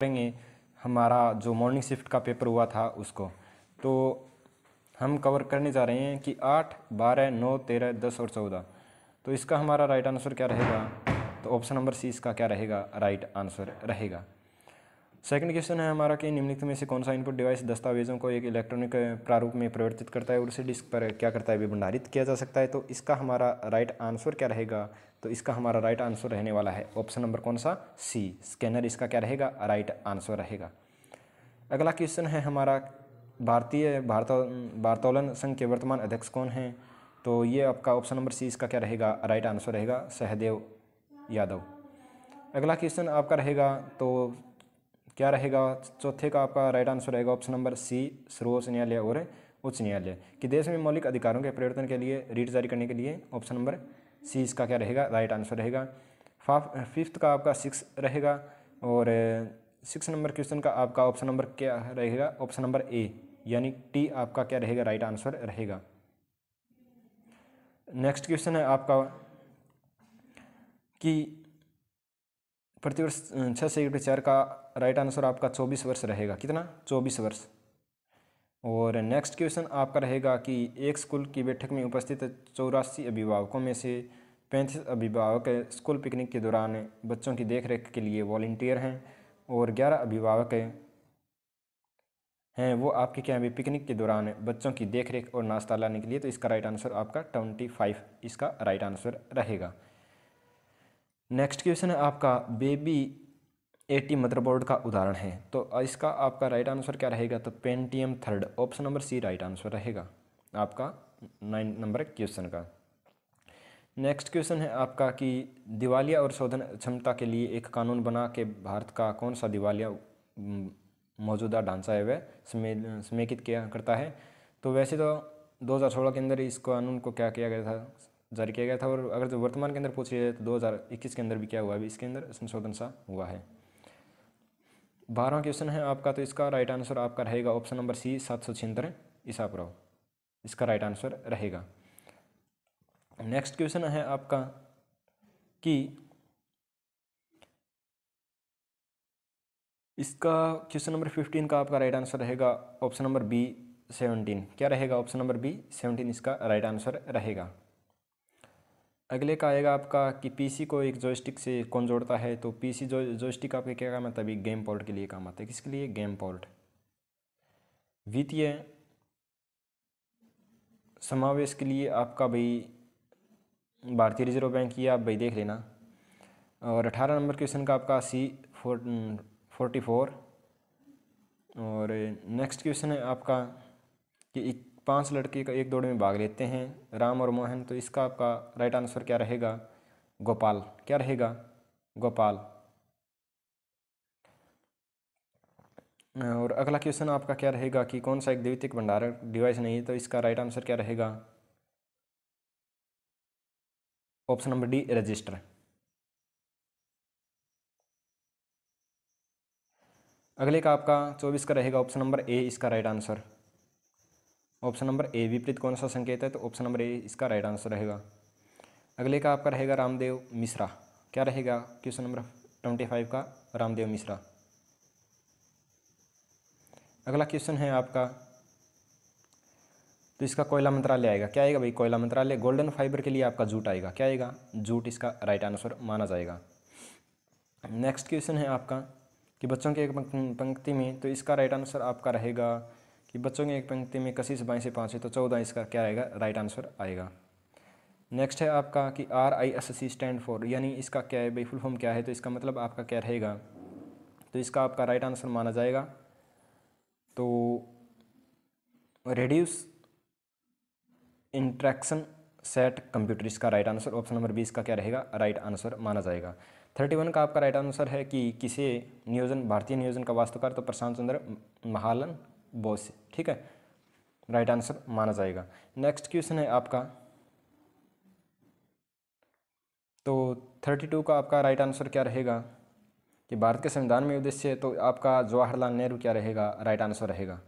करेंगे हमारा जो मॉर्निंग शिफ्ट का पेपर हुआ था उसको तो हम कवर करने जा रहे हैं कि आठ बारह नौ तेरह दस और चौदह तो इसका हमारा राइट आंसर क्या रहेगा तो ऑप्शन नंबर सी इसका क्या रहेगा राइट आंसर रहेगा सेकंड क्वेश्चन है हमारा कि निम्नलिखित में से कौन सा इनपुट डिवाइस दस्तावेजों को एक इलेक्ट्रॉनिक प्रारूप में परिवर्तित करता है और उसे डिस्क पर क्या करता है भंडारित किया जा सकता है तो इसका हमारा राइट आंसर क्या रहेगा तो इसका हमारा राइट आंसर रहने वाला है ऑप्शन नंबर कौन सा सी स्कैनर इसका क्या रहेगा राइट आंसर रहेगा अगला क्वेश्चन है हमारा भारतीय भारत भारतोलन संघ के वर्तमान अध्यक्ष कौन हैं तो ये आपका ऑप्शन नंबर सी इसका क्या रहेगा राइट आंसर रहेगा सहदेव यादव अगला क्वेश्चन आपका रहेगा तो क्या रहेगा चौथे का आपका राइट आंसर रहेगा ऑप्शन नंबर सी सर्वोच्च न्यायालय और उच्च न्यायालय कि देश में मौलिक अधिकारों के परिवर्तन के लिए रीट जारी करने के लिए ऑप्शन नंबर सी इसका क्या रहेगा राइट आंसर रहेगा फिफ्थ का आपका सिक्स रहेगा और सिक्स नंबर क्वेश्चन का आपका ऑप्शन नंबर क्या रहेगा ऑप्शन नंबर ए यानी टी आपका क्या रहेगा राइट आंसर रहेगा नेक्स्ट क्वेश्चन है आपका कि प्रतिवर्ष छः से चार का राइट आंसर आपका चौबीस वर्ष रहेगा कितना चौबीस वर्ष और नेक्स्ट क्वेश्चन आपका रहेगा कि एक स्कूल की बैठक में उपस्थित चौरासी अभिभावकों में से पैंतीस अभिभावक स्कूल पिकनिक के दौरान बच्चों की रेख के लिए वॉल्टियर हैं और ग्यारह अभिभावक हैं वो आपके क्या अभी पिकनिक के दौरान बच्चों की देखरेख और नाश्ता लाने के लिए तो इसका राइट आंसर आपका ट्वेंटी फाइव इसका राइट आंसर रहेगा नेक्स्ट क्वेश्चन है आपका बेबी एटी मदरबोर्ड का उदाहरण है तो इसका आपका राइट आंसर क्या रहेगा तो Paytm third option number C right answer रहेगा आपका नाइन नंबर क्वेश्चन का नेक्स्ट क्वेश्चन है आपका कि दिवालिया और शोधन क्षमता के लिए एक कानून बना के भारत का कौन सा दिवालिया मौजूदा ढांचा है वह समे समेकित किया करता है तो वैसे तो 2016 के अंदर इस कानून को क्या किया गया था जारी किया गया था और अगर जो वर्तमान के अंदर पूछ लिया जाए तो 2021 के अंदर भी क्या हुआ है इसके अंदर संशोधन सा हुआ है बारह क्वेश्चन है आपका तो इसका राइट आंसर आपका रहेगा ऑप्शन नंबर सी सात सौ छिहत्तर ईसापुराव इसका राइट आंसर रहेगा नेक्स्ट क्वेश्चन है आपका कि इसका क्वेश्चन नंबर फिफ्टीन का आपका राइट आंसर रहेगा ऑप्शन नंबर बी सेवनटीन क्या रहेगा ऑप्शन नंबर बी सेवनटीन इसका राइट आंसर रहेगा अगले का आएगा आपका कि पीसी को एक जॉयस्टिक से कौन जोड़ता है तो पीसी जो जोस्टिक आपके क्या काम आता है अभी गेम पोर्ट के लिए काम आता है किसके लिए गेम पोर्ट वित्तीय समावेश के लिए आपका भाई भारतीय रिजर्व बैंक ये आप भाई देख लेना और अठारह नंबर क्वेश्चन का आपका सी फोर्टी फोर और नेक्स्ट क्वेश्चन है आपका कि पांच लड़के का एक दौड़ में भाग लेते हैं राम और मोहन तो इसका आपका राइट आंसर क्या रहेगा गोपाल क्या रहेगा गोपाल और अगला क्वेश्चन आपका क्या रहेगा कि कौन सा एक द्वितीय भंडारक डिवाइस नहीं है तो इसका राइट आंसर क्या रहेगा ऑप्शन नंबर डी रजिस्टर अगले का आपका चौबीस का रहेगा ऑप्शन नंबर ए इसका right answer option number A विपरीत कौन सा संकेत है तो ऑप्शन नंबर ए इसका राइट आंसर रहेगा अगले का आपका रहेगा रामदेव मिश्रा क्या रहेगा क्वेश्चन नंबर ट्वेंटी फाइव का रामदेव मिश्रा अगला क्वेश्चन है आपका तो इसका कोयला मंत्रालय आएगा क्या आएगा भाई कोयला मंत्रालय गोल्डन फाइबर के लिए आपका जूट आएगा क्या आएगा जूट इसका राइट आंसर माना जाएगा नेक्स्ट क्वेश्चन है आपका कि बच्चों के एक पंक्ति में तो इसका राइट आंसर आपका रहेगा कि बच्चों की एक पंक्ति में कसी से बाई से पाँच है तो चौदह इसका क्या आएगा राइट आंसर आएगा नेक्स्ट है आपका कि R I S C stand for यानी इसका क्या है भाई फुल फॉर्म क्या है तो इसका मतलब आपका क्या रहेगा तो इसका आपका राइट आंसर माना जाएगा तो रेड्यूस इंट्रैक्शन सेट कंप्यूटर इसका राइट आंसर ऑप्शन नंबर बीस का क्या रहेगा राइट आंसर माना जाएगा थर्टी वन का आपका राइट आंसर है कि किसे नियोजन भारतीय नियोजन का वास्तुकार तो प्रशांत चंद्र महालन बॉस ठीक है राइट आंसर माना जाएगा नेक्स्ट क्वेश्चन है आपका तो थर्टी टू का आपका राइट आंसर क्या रहेगा कि भारत के संविधान में उद्देश्य है तो आपका जवाहरलाल नेहरू क्या रहेगा राइट आंसर रहेगा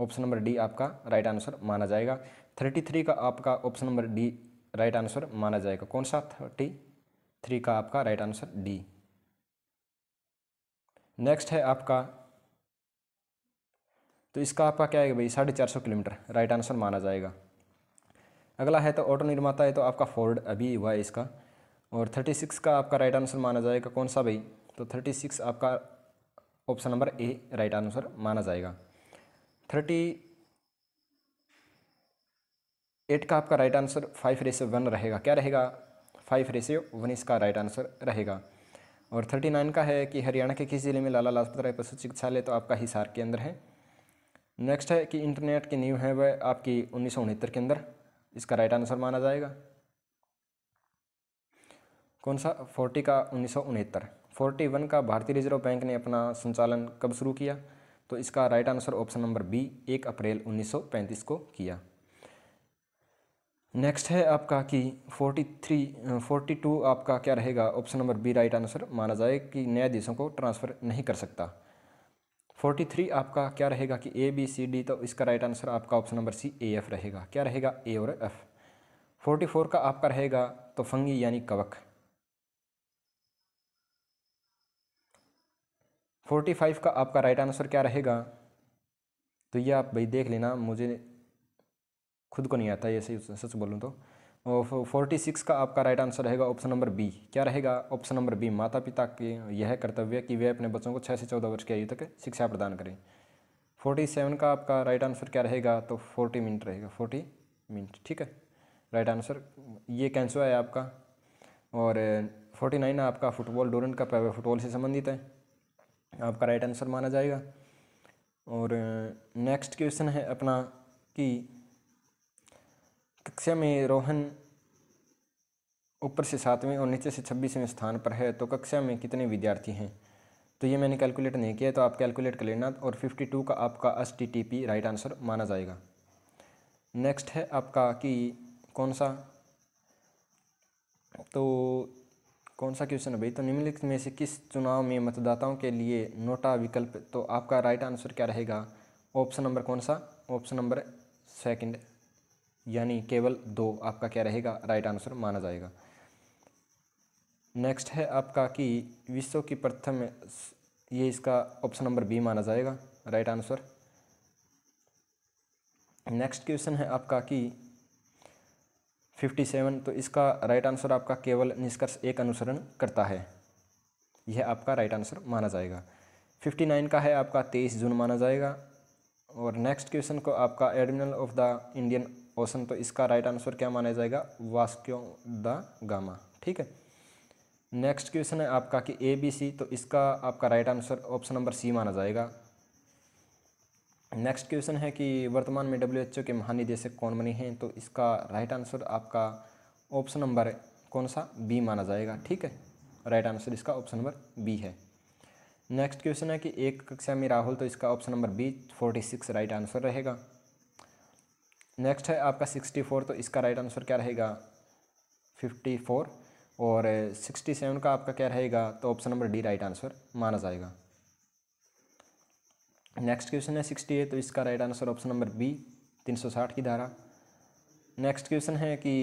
ऑप्शन नंबर डी आपका राइट आंसर माना जाएगा थर्टी थ्री का आपका option number D right answer माना जाएगा कौन सा थर्टी थ्री का आपका राइट आंसर डी नेक्स्ट है आपका तो इसका आपका क्या है भाई साढ़े चार सौ किलोमीटर राइट आंसर माना जाएगा अगला है तो ऑटो निर्माता है तो आपका फोर्ड अभी हुआ है इसका और थर्टी सिक्स का आपका राइट आंसर माना जाएगा कौन सा भाई तो थर्टी सिक्स आपका option number A right answer माना जाएगा थर्टी एट का आपका right answer five ratio one रहेगा क्या रहेगा फाइव रेसियो वन इसका राइट आंसर रहेगा और थर्टी नाइन का है कि हरियाणा के किस जिले में लाला लाजपत राय पशु चिकित्सालय तो आपका हिसार के अंदर है नेक्स्ट है कि इंटरनेट की नींव है वह आपकी उन्नीस के अंदर इसका राइट आंसर माना जाएगा कौन सा फोर्टी का उन्नीस फोर्टी वन का भारतीय रिजर्व बैंक ने अपना संचालन कब शुरू किया तो इसका right answer option number B एक अप्रैल 1935 को किया नेक्स्ट है आपका कि 43 42 आपका क्या रहेगा option number B right answer माना जाए कि न्यायाधीशों को ट्रांसफ़र नहीं कर सकता 43 थ्री आपका क्या रहेगा कि ए बी सी डी तो इसका राइट आंसर आपका option number C A F रहेगा क्या रहेगा ए और एफ फोर्टी फोर का आपका रहेगा तो फंगी यानी कवक फोर्टी फाइव का आपका राइट आंसर क्या रहेगा तो ये आप भाई देख लेना मुझे खुद को नहीं आता ये सही सच बोलूँ तो फोर्टी सिक्स का आपका राइट आंसर रहेगा ऑप्शन नंबर बी क्या रहेगा ऑप्शन नंबर बी माता पिता के यह कर्तव्य कि वे अपने बच्चों को छः से चौदह वर्ष की आयु तक शिक्षा प्रदान करें फोर्टी सेवन का आपका राइट आंसर क्या रहेगा तो फोर्टी मिनट रहेगा फोर्टी मिनट ठीक है राइट आंसर ये कैंसो है आपका और फोर्टी नाइन आपका फुटबॉल डोरेंट का फुटबॉल से संबंधित है आपका राइट आंसर माना जाएगा और नेक्स्ट क्वेश्चन है अपना कि कक्षा में रोहन ऊपर से सातवें और नीचे से छब्बीसवें स्थान पर है तो कक्षा में कितने विद्यार्थी हैं तो ये मैंने कैलकुलेट नहीं किया तो आप कैलकुलेट कर लेना और 52 का आपका S T T P right answer माना जाएगा नेक्स्ट है आपका कि कौन सा तो कौन सा क्वेश्चन है भाई तो निम्नलिखित में से किस चुनाव में मतदाताओं के लिए नोटा विकल्प तो आपका राइट आंसर क्या रहेगा ऑप्शन नंबर कौन सा ऑप्शन नंबर सेकंड यानी केवल दो आपका क्या रहेगा राइट आंसर माना जाएगा नेक्स्ट है आपका कि विश्व की प्रथम ये इसका ऑप्शन नंबर बी माना जाएगा राइट आंसर नेक्स्ट क्वेश्चन है आपका कि 57 तो इसका राइट आंसर आपका केवल निष्कर्ष एक अनुसरण करता है यह आपका राइट आंसर माना जाएगा 59 का है आपका 23 जून माना जाएगा और नेक्स्ट क्वेश्चन को आपका admiral of the Indian option तो इसका राइट आंसर क्या माना जाएगा वास्क्यो द गामा ठीक है नेक्स्ट क्वेश्चन है आपका कि ए बी सी तो इसका आपका right answer option number C माना जाएगा नेक्स्ट क्वेश्चन है कि वर्तमान में डब्ल्यू एच ओ के महानिदेशक कौन बने हैं तो इसका राइट आंसर आपका ऑप्शन नंबर कौन सा बी माना जाएगा ठीक है राइट आंसर इसका ऑप्शन नंबर बी है नेक्स्ट क्वेश्चन है कि एक कक्षा में राहुल तो इसका option number B forty six right answer रहेगा नेक्स्ट है आपका सिक्सटी फोर तो इसका राइट आंसर क्या रहेगा फिफ्टी फोर और सिक्सटी सेवन का आपका क्या रहेगा तो option number D right answer माना जाएगा नेक्स्ट क्वेश्चन है सिक्सटी एट तो इसका right answer option number B तीन सौ साठ की धारा नेक्स्ट क्वेश्चन है कि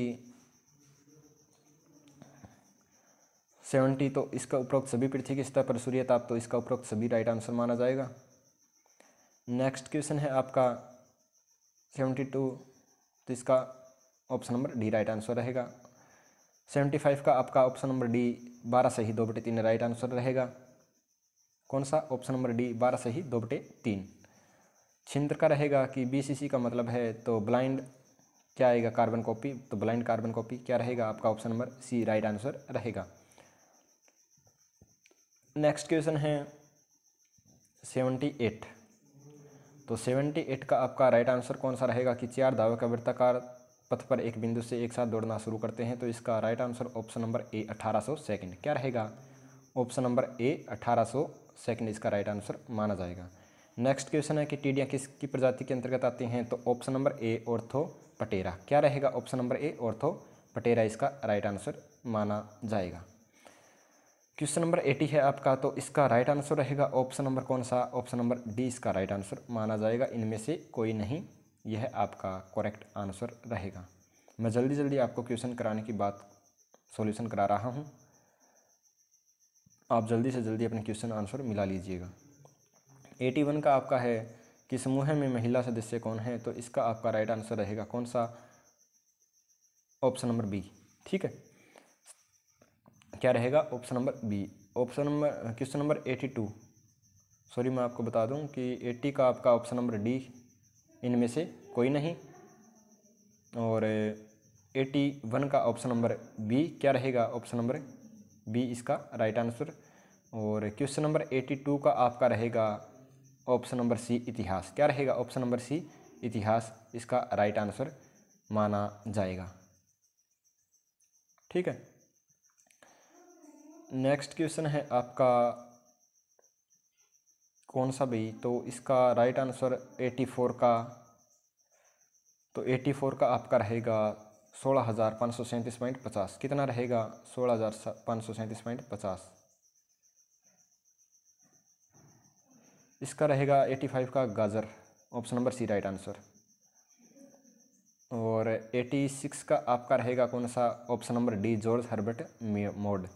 सेवेंटी तो इसका उपरोक्त सभी पृथ्वी की स्तर पर सूर्य ताप तो इसका उपरोक्त सभी राइट आंसर माना जाएगा नेक्स्ट क्वेश्चन है आपका सेवेंटी टू तो इसका option number D right answer रहेगा सेवेंटी फाइव का आपका ऑप्शन नंबर डी बारह से ही दो बटे तीन राइट आंसर रहेगा कौन सा ऑप्शन नंबर डी बारह से ही दो बटे तीन छिंद्र का रहेगा कि सी का मतलब है तो ब्लाइंड क्या आएगा कार्बन कॉपी तो ब्लाइंड कार्बन कॉपी क्या रहेगा आपका option number C right answer रहेगा नेक्स्ट क्वेश्चन है सेवेंटी एट तो 78 का आपका राइट आंसर कौन सा रहेगा कि चार धावक का वृत्ताकार पथ पर एक बिंदु से एक साथ दौड़ना शुरू करते हैं तो इसका right answer option number A अठारह सौ सेकेंड क्या रहेगा ऑप्शन नंबर ए अठारह सौ सेकेंड इसका राइट आंसर माना जाएगा नेक्स्ट क्वेश्चन है कि टीडियाँ किसकी प्रजाति के अंतर्गत आती हैं तो option number A orthoptera क्या रहेगा option number A orthoptera इसका राइट आंसर माना जाएगा क्वेश्चन नंबर एटी है आपका तो इसका राइट आंसर रहेगा ऑप्शन नंबर कौन सा ऑप्शन नंबर डी इसका राइट आंसर माना जाएगा इनमें से कोई नहीं यह आपका करेक्ट आंसर रहेगा मैं जल्दी जल्दी आपको क्वेश्चन कराने की बात सॉल्यूशन करा रहा हूँ आप जल्दी से जल्दी अपने क्वेश्चन आंसर मिला लीजिएगा एटी वन का आपका है कि समूह में महिला सदस्य कौन है तो इसका आपका राइट आंसर रहेगा कौन सा ऑप्शन नंबर बी ठीक है क्या रहेगा option number B option number question number eighty two sorry मैं आपको बता दूं कि एट्टी का आपका ऑप्शन नंबर डी इनमें से कोई नहीं और एटी वन का ऑप्शन नंबर बी क्या रहेगा ऑप्शन नंबर बी इसका राइट आंसर और क्वेश्चन नंबर एटी टू का आपका रहेगा ऑप्शन नंबर सी इतिहास क्या रहेगा ऑप्शन नंबर सी इतिहास इसका राइट आंसर माना जाएगा ठीक है नेक्स्ट क्वेश्चन है आपका कौन सा भाई तो इसका राइट आंसर 84 का तो 84 का आपका रहेगा सोलह हज़ार पाँच सौ सैंतीस पॉइंट पचास कितना रहेगा सोलह हज़ार पाँच सौ सैंतीस पॉइंट पचास इसका रहेगा 85 का गाजर option number C right answer और 86 का आपका रहेगा कौन सा option number D George Herbert Mead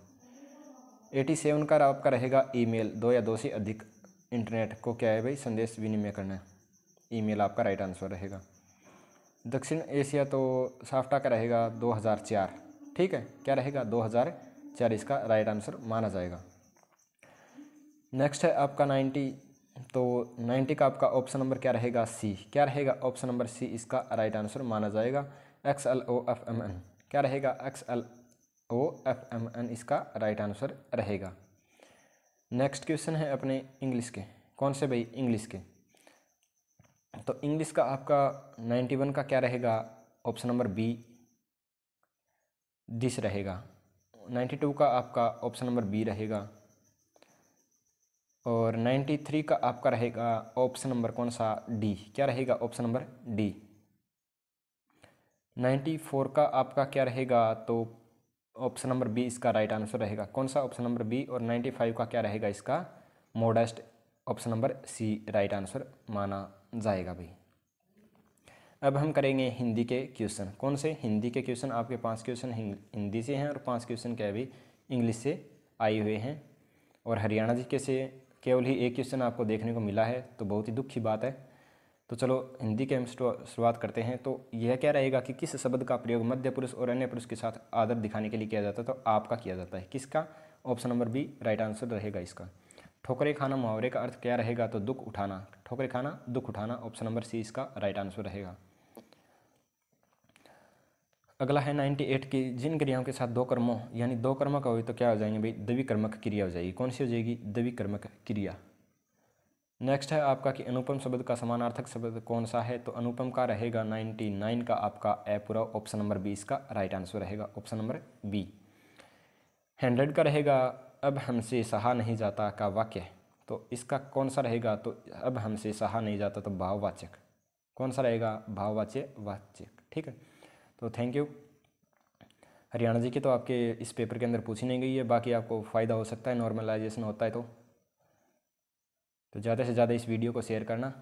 eighty seven का आपका रहेगा ईमेल दो या दो से अधिक इंटरनेट को क्या है भाई संदेश विनिमय करना ईमेल आपका राइट आंसर रहेगा दक्षिण एशिया तो साफ्टा का रहेगा 2004 ठीक है क्या रहेगा 2004 इसका राइट आंसर माना जाएगा नेक्स्ट है आपका 90 तो 90 का आपका ऑप्शन नंबर क्या रहेगा सी क्या रहेगा ऑप्शन नंबर सी इसका राइट आंसर माना जाएगा X L O F M N क्या रहेगा X L O F M N इसका राइट आंसर रहेगा नेक्स्ट क्वेश्चन है अपने इंग्लिश के कौन से भाई इंग्लिश के तो इंग्लिश का आपका नाइन्टी वन का क्या रहेगा ऑप्शन नंबर बी दिस रहेगा नाइन्टी टू का आपका ऑप्शन नंबर बी रहेगा और नाइन्टी थ्री का आपका रहेगा ऑप्शन नंबर कौन सा डी क्या रहेगा option number D ninety four का आपका क्या रहेगा तो ऑप्शन नंबर बी इसका राइट आंसर रहेगा कौन सा ऑप्शन नंबर बी और नाइन्टी फाइव का क्या रहेगा इसका modest option number C right answer माना जाएगा भाई अब हम करेंगे हिंदी के क्वेश्चन कौन से हिंदी के क्वेश्चन आपके पाँच क्वेश्चन हिंदी से हैं और पाँच क्वेश्चन क्या भी इंग्लिश से आए हुए हैं और हरियाणा जी के से केवल ही एक क्वेश्चन आपको देखने को मिला है तो बहुत ही दुख की बात है तो चलो हिंदी के हम शुरुआत करते हैं तो यह क्या रहेगा कि किस शब्द का प्रयोग मध्य पुरुष और अन्य पुरुष के साथ आदर दिखाने के लिए किया जाता है तो आपका किया जाता है किसका option number B right answer रहेगा इसका ठोकरे खाना मुहावरे का अर्थ क्या रहेगा तो दुख उठाना ठोकरे खाना दुख उठाना ऑप्शन नंबर सी इसका राइट आंसर रहेगा अगला है नाइन्टी एट की जिन क्रियाओं के साथ दो कर्मों यानी दो कर्मक हो तो क्या हो जाएंगे भाई दविकर्मक क्रिया हो जाएगी कौन सी हो जाएगी दविकर्मक क्रिया नेक्स्ट है आपका कि अनुपम शब्द का समानार्थक शब्द कौन सा है तो अनुपम का रहेगा नाइन्टी नाइन का आपका ए पूरा ऑप्शन नंबर बी इसका राइट आंसर रहेगा ऑप्शन नंबर बी हंड्रेड का रहेगा अब हमसे सहा नहीं जाता का वाक्य तो इसका कौन सा रहेगा तो अब हमसे सहा नहीं जाता तो भाववाचक कौन सा रहेगा भाववाच्य वाच्यक ठीक है तो थैंक यू हरियाणा जी के तो आपके इस पेपर के अंदर पूछी नहीं गई है बाकी आपको फ़ायदा हो सकता है नॉर्मलाइजेशन होता है तो तो ज़्यादा से ज़्यादा इस वीडियो को शेयर करना